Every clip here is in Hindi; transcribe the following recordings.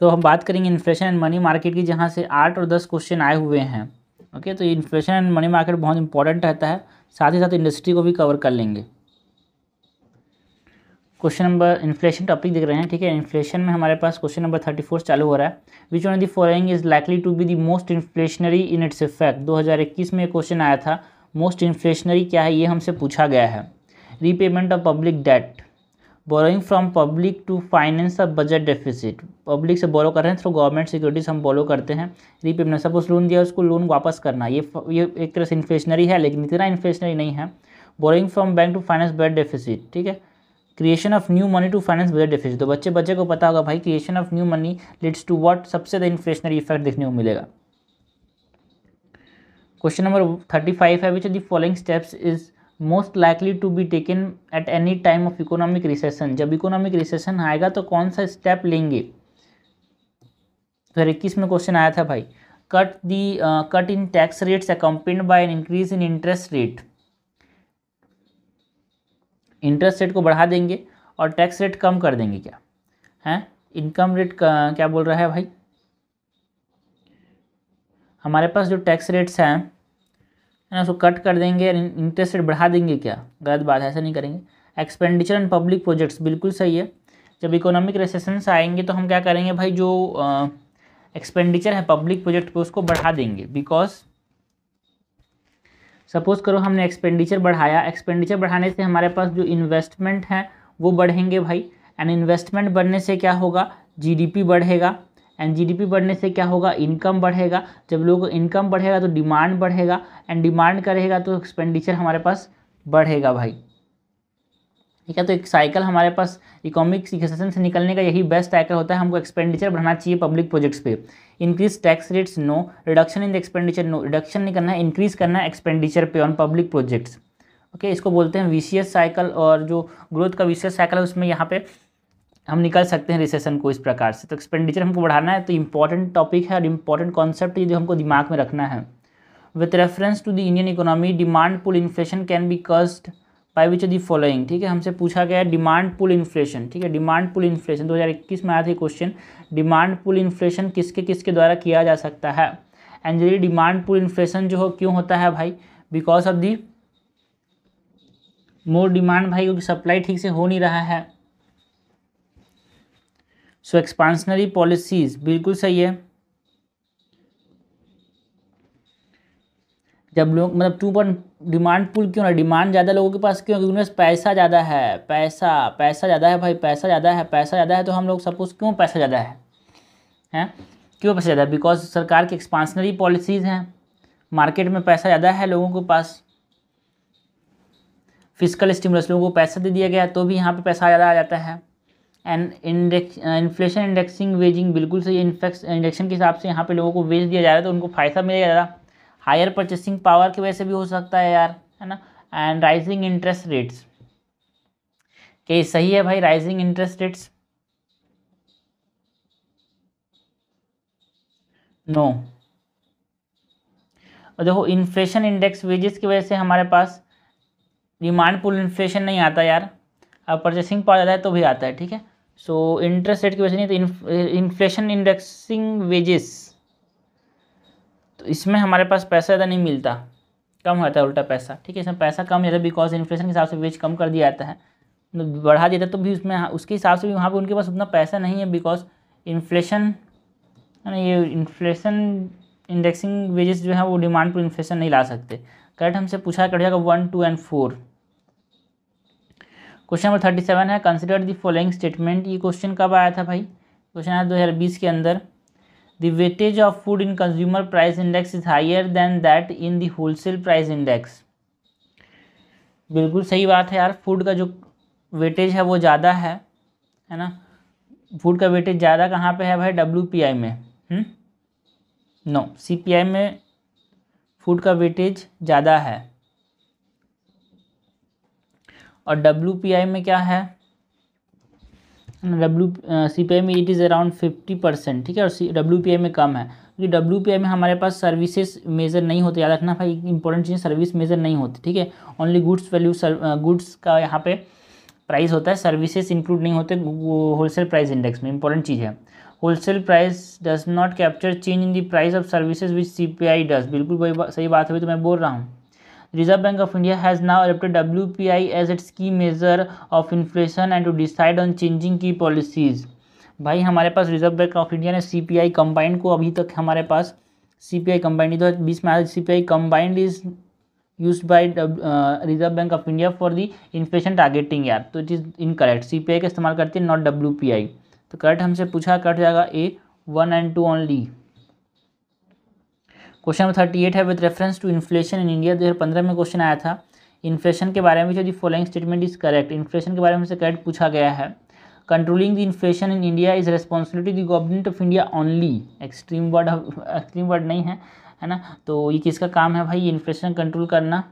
तो हम बात करेंगे इन्फ्लेशन एंड मनी मार्केट की जहाँ से आठ और दस क्वेश्चन आए हुए हैं ओके तो इन्फ्लेशन एंड मनी मार्केट बहुत इंपॉर्टेंट रहता है साथ ही साथ इंडस्ट्री को भी कवर कर लेंगे क्वेश्चन नंबर इन्फ्लेशन टॉपिक देख रहे हैं ठीक है इन्फ्लेशन में हमारे पास क्वेश्चन नंबर थर्टी फोर चालू हो रहा है which on the following is likely to be the most inflationary in its effect 2021 में क्वेश्चन आया था मोस्ट इन्फ्लेशनरी क्या है ये हमसे पूछा गया है repayment of public debt borrowing from public to finance a budget deficit public से बोरो कर रहे हैं थ्रू गवर्नमेंट सिक्योरिटीज हम बोरो करते हैं रीपेमेंट सपोज लोन दिया उसको लोन वापस करना ये ये एक तरह से इन्फ्लेशनरी है लेकिन इतना इन्फ्लेशनरी नहीं है borrowing from bank to finance budget deficit ठीक है creation of new money to finance budget deficit तो बच्चे बच्चे को पता होगा भाई creation of new money leads to what सबसे ज़्यादा इन्फ्लेशनरी इफेक्ट देखने को मिलेगा क्वेश्चन नंबर थर्टी फाइव है which of the following steps is most likely to be taken at any time of economic recession जब इकोनॉमिक रिसेशन आएगा तो कौन सा स्टेप लेंगे फिर तो इक्कीस में क्वेश्चन आया था भाई cut the cut in tax rates accompanied by an increase in interest rate interest rate को बढ़ा देंगे और टैक्स रेट कम कर देंगे क्या हैं इनकम रेट क्या बोल रहा है भाई हमारे पास जो टैक्स रेट्स हैं है ना उसको कट कर देंगे इंटरेस्ट रेट बढ़ा देंगे क्या गलत बात है ऐसा नहीं करेंगे एक्सपेंडिचर एंड पब्लिक प्रोजेक्ट्स बिल्कुल सही है जब इकोनॉमिक रिसेशन आएंगे तो हम क्या करेंगे भाई जो एक्सपेंडिचर है पब्लिक प्रोजेक्ट पे उसको बढ़ा देंगे बिकॉज सपोज़ करो हमने एक्सपेंडिचर बढ़ाया एक्सपेंडिचर बढ़ाने से हमारे पास जो इन्वेस्टमेंट है वो बढ़ेंगे भाई एंड इन्वेस्टमेंट बढ़ने से क्या होगा जीडीपी बढ़ेगा एंड जीडीपी बढ़ने से क्या होगा इनकम बढ़ेगा जब लोगों का इनकम बढ़ेगा तो डिमांड बढ़ेगा एंड डिमांड करेगा तो एक्सपेंडिचर हमारे पास बढ़ेगा भाई ठीक है तो एक साइकिल हमारे पास इकोनॉमिक सिचुएशन से निकलने का यही बेस्ट साइकिल होता है हमको एक्सपेंडिचर बढ़ाना चाहिए पब्लिक प्रोजेक्ट्स पे increase tax rates no reduction in the expenditure no reduction नहीं करना है इंक्रीज करना है एक्सपेंडिचर पे ऑन पब्लिक प्रोजेक्ट्स ओके इसको बोलते हैं विशियस साइकिल और जो ग्रोथ का विशियस साइकिल है उसमें यहाँ पे हम निकल सकते हैं रिसेशन को इस प्रकार से तो एक्सपेंडिचर हमको बढ़ाना है तो इम्पॉर्टेंट टॉपिक है और इम्पॉर्टेंट कॉन्सेप्ट ये जो हमको दिमाग में रखना है with reference to the Indian economy demand pull inflation can be caused by which the following ठीक है हमसे पूछा गया है डिमांड पुल इन्फ्लेशन ठीक है डिमांड पुल इन्फ्लेशन 2021 में आया था क्वेश्चन डिमांड पुल इन्फ्लेशन किसके किसके द्वारा किया जा सकता है एंड यदि डिमांड पुल इन्फ्लेशन जो हो क्यों होता है भाई because of the more demand भाई क्योंकि सप्लाई ठीक से हो नहीं रहा है सो एक्सपांशनरी पॉलिसीज बिल्कुल सही है जब लोग मतलब टू पॉइंट डिमांड पुल क्यों ना डिमांड ज़्यादा लोगों के पास क्यों क्योंकि पैसा ज़्यादा है पैसा पैसा ज़्यादा है भाई पैसा ज़्यादा है पैसा ज़्यादा है तो हम लोग सपोज क्यों पैसा ज़्यादा है हैं क्यों पैसा ज़्यादा है बिकॉज सरकार की एक्सपांसनरी पॉलिसीज़ हैं मार्केट में पैसा ज़्यादा है लोगों के पास फिजिकल स्टिमुलस लोगों को पैसा दे दिया गया तो भी यहाँ पर पैसा ज़्यादा आ जाता है एंड इंडेक्स इन्फ्लेशन इंडेक्सिंग वेजिंग बिल्कुल सही इन्फेक्स इंडेक्शन के हिसाब से यहाँ पे लोगों को वेज दिया जा रहा है तो उनको फ़ायदा मिलेगा ज़्यादा हायर परचेसिंग पावर की वजह से भी हो सकता है यार है ना एंड राइजिंग इंटरेस्ट रेट्स क्या सही है भाई राइजिंग इंटरेस्ट रेट्स नो और देखो इन्फ्लेशन इंडेक्स वेजेस की वजह से हमारे पास डिमांड पुल इन्फ्लेशन नहीं आता यार अब परचेसिंग पावर ज़्यादा है तो भी आता है ठीक है सो इंटरेस्ट रेट की वजह नहीं तो इन्फ्लेशन इंडेक्सिंग वेजेस तो इसमें हमारे पास पैसा ज़्यादा नहीं मिलता कम होता है उल्टा पैसा ठीक है इसमें पैसा कम ज़्यादा है बिकॉज इन्फ्लेशन के हिसाब से वेज कम कर दिया जाता है मतलब बढ़ा देता तो भी उसमें उसके हिसाब से भी वहाँ पर उनके पास उतना पैसा नहीं है बिकॉज इन्फ्लेशन ये इन्फ्लेशन इंडेक्सिंग वेजेस जो है वो डिमांड पर इन्फ्लेशन नहीं ला सकते करेक्ट हमसे पूछा करेगा one two and four question number thirty seven है कंसिडर दी फॉलोइंग स्टेटमेंट ये क्वेश्चन कब आया था भाई क्वेश्चन आया दो हज़ार बीस के अंदर the weightage of food in consumer price index is higher than that in the wholesale price index बिल्कुल सही बात है यार फूड का जो वेटेज है वो ज़्यादा है है ना फूड का वेटेज ज़्यादा कहाँ पे है भाई डब्ल्यू पी आई में नो सी पी आई में फूड का वेटेज ज़्यादा है और डब्ल्यू पी आई में क्या है डब्ल्यू सी पी आई में it is around fifty percent ठीक है और सी डब्ल्यू पी आई में कम है क्योंकि डब्ल्यू पी आई में हमारे पास सर्विसेज मेजर नहीं होते याद रखना भाई इंपॉर्टेंट चीज़ सर्विस मेजर नहीं होती ठीक है ओनली गुड्स वैल्यू गुड्स का यहाँ पे प्राइस होता है सर्विसेज इंक्लूड नहीं होते वो होलसेल प्राइस इंडेक्स में इंपॉर्टेंट चीज़ है wholesale price does not capture change in the price of services which C P I does बिल्कुल वही सही बात हुई तो मैं बोल रहा हूँ Reserve Bank of India has now has W P I as its key measure of inflation and to decide on changing key policies भाई हमारे पास रिजर्व बैंक ऑफ इंडिया ने सी पी आई कंबाइंड को अभी तक हमारे पास सी पी आई कंबाइंड दो हज़ार बीस में आया C P I combined is use by Reserve Bank of India for the inflation targeting यार तो it is incorrect C P I का इस्तेमाल करती है नॉट डब्ल्यू पी आई तो करेक्ट हमसे पूछा कट जाएगा A one and two only question number thirty eight है with reference to inflation in India दो हज़ार पंद्रह में क्वेश्चन आया था इन्फ्लेशन के बारे में जो the following statement is correct inflation के बारे में से करेक्ट पूछा गया है controlling the inflation in India is responsibility the government of India only extreme word extreme word नहीं है है ना तो ये किसका काम है भाई इन्फ्लेशन कंट्रोल करना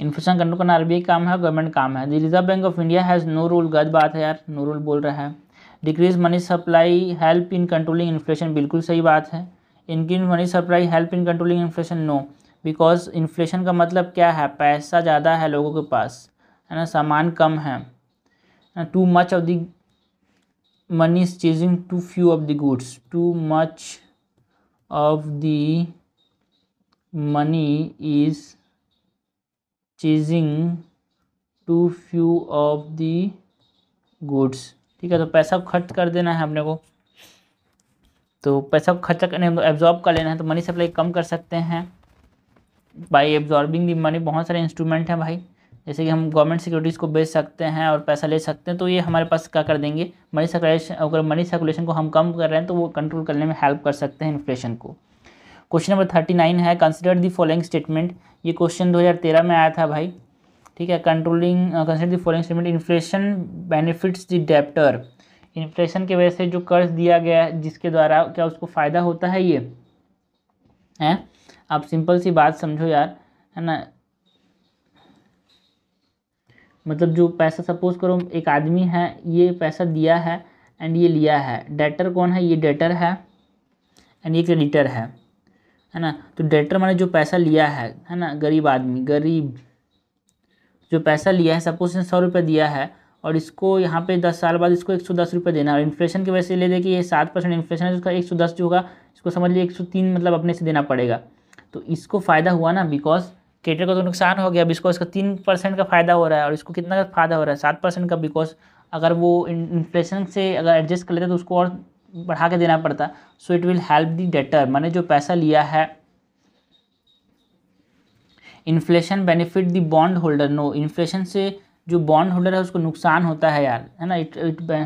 इन्फ्लेशन हम्म? कंट्रोल करना आरबीआई काम है गवर्नमेंट काम है the Reserve Bank of India has no role गलत बात है यार नो रोल बोल रहा है decrease money supply help in controlling inflation बिल्कुल सही बात है increase money supply help in controlling inflation no because inflation का मतलब क्या है पैसा ज़्यादा है लोगों के पास है ना सामान कम है too much of the money is chasing too few of the goods too much of the money is chasing too few of the goods ठीक है तो पैसा खर्च कर देना है अपने को तो पैसा खर्च करने हम एब्जॉर्ब तो कर लेना है तो मनी सप्लाई कम कर सकते हैं बाई एब्जॉर्बिंग दी मनी बहुत सारे इंस्ट्रूमेंट हैं भाई जैसे कि हम गवर्नमेंट सिक्योरिटीज़ को बेच सकते हैं और पैसा ले सकते हैं तो ये हमारे पास क्या कर देंगे मनी सर्कुलेशन अगर मनी सर्कुलेशन को हम कम कर रहे हैं तो वो कंट्रोल करने में हेल्प कर सकते हैं इन्फ्लेशन को क्वेश्चन नंबर थर्टी नाइन है कंसिडर दी फॉलोइंग स्टेटमेंट ये क्वेश्चन तेरह में आया था भाई ठीक है controlling consider the following statement inflation benefits the debtor inflation की वजह से जो कर्ज दिया गया है जिसके द्वारा क्या उसको फ़ायदा होता है ये हैं आप सिंपल सी बात समझो यार है ना मतलब जो पैसा सपोज करो एक आदमी है ये पैसा दिया है एंड ये लिया है डेटर कौन है ये डेटर है एंड ये क्रेडिटर है है ना तो डेटर माने जो पैसा लिया है है ना गरीब आदमी गरीब जो पैसा लिया है सपोज उसने सौ रुपये दिया है और इसको यहाँ पे दस साल बाद इसको एक सौ दस रुपये देना और इन्फ्लेशन की वजह से ले दे कि ये सात परसेंट इन्फ्लेशन है तो उसका एक सौ दस जो होगा इसको समझ लीजिए एक सौ तीन मतलब अपने से देना पड़ेगा तो इसको फ़ायदा हुआ ना बिकॉज केटर का तो नुकसान हो गया अब इसको इसका तीन परसेंट का फ़ायदा हो रहा है और इसको कितना का फ़ायदा हो रहा है सात परसेंट का बिकॉज अगर वो इन्फ्लेशन से अगर एडजस्ट कर लेते तो उसको और बढ़ा के देना पड़ता so it will help the debtor मैंने जो पैसा लिया है inflation benefit the bond holder no inflation से जो बॉन्ड होल्डर है उसको नुकसान होता है यार है ना इट इट है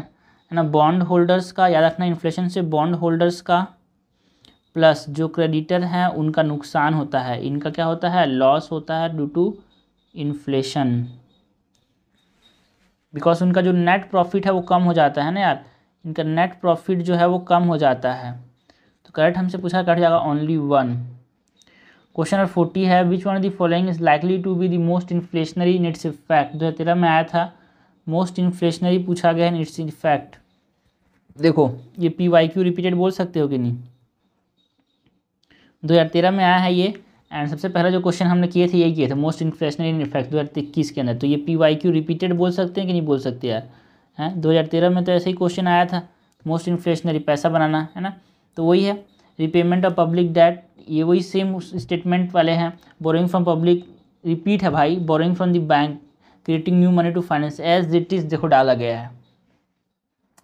ना बॉन्ड होल्डर्स का याद रखना इन्फ्लेशन से बॉन्ड होल्डर्स का प्लस जो क्रेडिटर हैं उनका नुकसान होता है इनका क्या होता है लॉस होता है ड्यू टू इन्फ्लेशन बिकॉज उनका जो नेट प्रॉफिट है वो कम हो जाता है ना यार इनका नेट प्रॉफिट जो है वो कम हो जाता है तो करेक्ट हमसे पूछा कट जाएगा only one question number forty है which one of the following is likely to be the most inflationary in its effect दो हज़ार तेरह में आया था मोस्ट इन्फ्लेशनरी पूछा गया है इन इट्स इफेक्ट देखो ये पी वाई क्यू रिपीटेड बोल सकते हो कि नहीं दो हज़ार तेरह में आया है ये एंड सबसे पहला जो क्वेश्चन हमने किए थे यही किए थे मोस्ट इन्फ्लेशनरी इन इफेक्ट दो हज़ार इक्कीस के अंदर तो ये पी वाई क्यू रिपीटेड बोल सकते हैं कि नहीं बोल सकते यार हैं दो हज़ार तेरह में तो ऐसे ही क्वेश्चन आया था मोस्ट इन्फ्लेशनरी पैसा बनाना है ना तो वही है रिपेमेंट ऑफ पब्लिक डेट ये वही सेम उस स्टेटमेंट वाले हैं बोरिंग फ्रॉम पब्लिक रिपीट है भाई borrowing from the bank creating new money to finance as it is देखो डाला गया है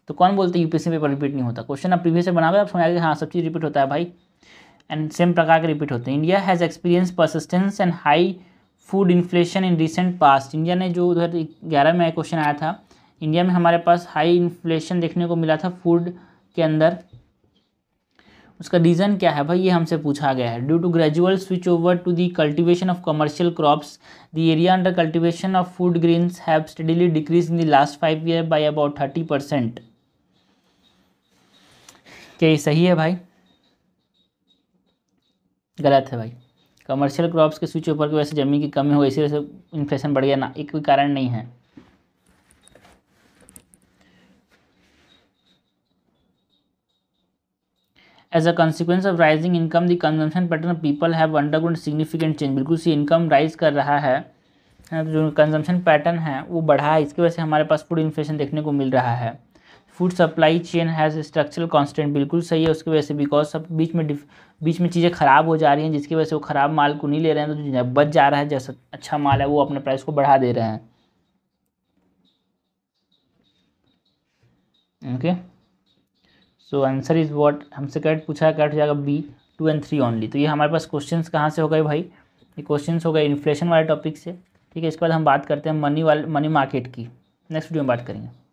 तो कौन बोलते हैं यूपीएससी पेपर रिपीट नहीं होता क्वेश्चन आप प्रीवियस से बना हुआ आप समझ आगे हाँ सब चीज़ रिपीट होता है भाई एंड सेम प्रकार के रिपीट होते हैं India has experience persistence and high food inflation in recent past India ने जो दो हज़ार में क्वेश्चन आया था इंडिया में हमारे पास हाई इन्फ्लेशन देखने को मिला था फूड के अंदर उसका रीज़न क्या है भाई ये हमसे पूछा गया है due to gradual switch over to the cultivation of commercial crops the area under cultivation of food greens have steadily decrease in the last five year by about thirty percent क्या ये सही है भाई गलत है भाई कमर्शियल क्रॉप्स के स्विच ओवर की वजह से ज़मीन की कमी हो इसी वजह से इन्फ्लेशन बढ़ गया ना एक कोई कारण नहीं है as a consequence of rising income the consumption pattern people have underground significant change बिल्कुल सी इनकम राइज कर रहा है जो कंजम्पशन पैटर्न है वो बढ़ा है इसकी वजह से हमारे पास फूड इन्फ्लेशन देखने को मिल रहा है food supply chain has structural constant बिल्कुल सही है उसकी वजह से बिकॉज सब बीच में बीच में चीज़ें ख़राब हो जा रही हैं जिसकी वजह से वो ख़राब माल को नहीं ले रहे हैं तो जो बच जा रहा है जैसा अच्छा माल है वो अपने प्राइस को बढ़ा दे रहे हैं okay okay? So answer is what हमसे कैट पूछा कैट हो जाएगा B two and three only तो ये हमारे पास क्वेश्चन कहाँ से हो गए भाई ये क्वेश्चन हो गए इन्फ्लेशन वाले टॉपिक से ठीक है इसके बाद हम बात करते हैं मनी वाले मनी मार्केट की नेक्स्ट वीडियो में बात करेंगे